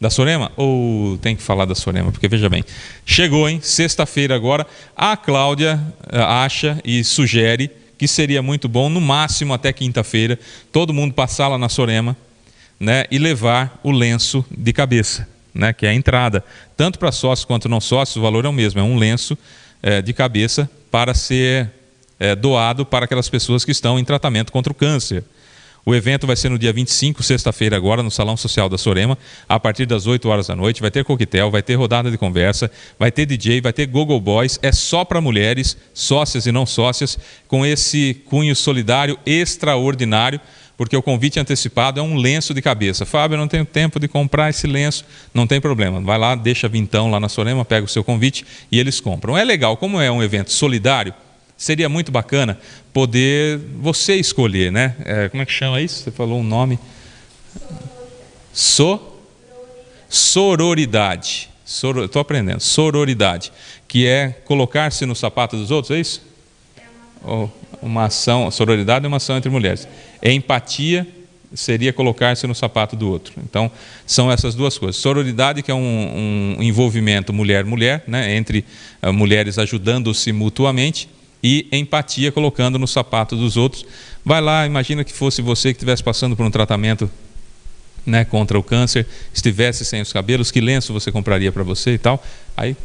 Da Sorema? Ou tem que falar da Sorema? Porque veja bem, chegou, hein? Sexta-feira agora, a Cláudia eh, acha e sugere que seria muito bom, no máximo até quinta-feira, todo mundo passar lá na Sorema né, e levar o lenço de cabeça, né, que é a entrada. Tanto para sócios quanto não sócios, o valor é o mesmo, é um lenço é, de cabeça para ser é, doado para aquelas pessoas que estão em tratamento contra o câncer. O evento vai ser no dia 25, sexta-feira agora, no Salão Social da Sorema, a partir das 8 horas da noite. Vai ter coquetel, vai ter rodada de conversa, vai ter DJ, vai ter Google Boys. É só para mulheres, sócias e não sócias, com esse cunho solidário extraordinário porque o convite antecipado é um lenço de cabeça. Fábio, eu não tenho tempo de comprar esse lenço, não tem problema. Vai lá, deixa vintão lá na Sorema, pega o seu convite e eles compram. É legal, como é um evento solidário, Seria muito bacana poder você escolher, né? É, como é que chama isso? Você falou um nome. So? Sororidade. Estou aprendendo. Sororidade. Que é colocar-se no sapato dos outros, é isso? É uma ação, sororidade é uma ação entre mulheres. Empatia seria colocar-se no sapato do outro. Então, são essas duas coisas. Sororidade, que é um, um envolvimento mulher-mulher, né, entre uh, mulheres ajudando-se mutuamente, e empatia, colocando no sapato dos outros. Vai lá, imagina que fosse você que estivesse passando por um tratamento né, contra o câncer, estivesse sem os cabelos, que lenço você compraria para você e tal. Aí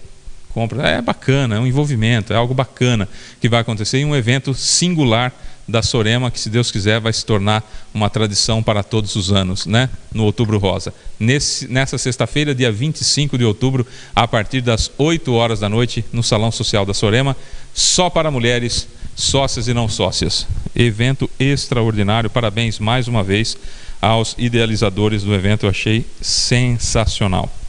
compra. É bacana, é um envolvimento, é algo bacana que vai acontecer em um evento singular da Sorema, que se Deus quiser vai se tornar uma tradição para todos os anos, né? no Outubro Rosa. Nesse, nessa sexta-feira, dia 25 de outubro, a partir das 8 horas da noite, no Salão Social da Sorema, só para mulheres, sócias e não sócias. Evento extraordinário, parabéns mais uma vez aos idealizadores do evento, eu achei sensacional.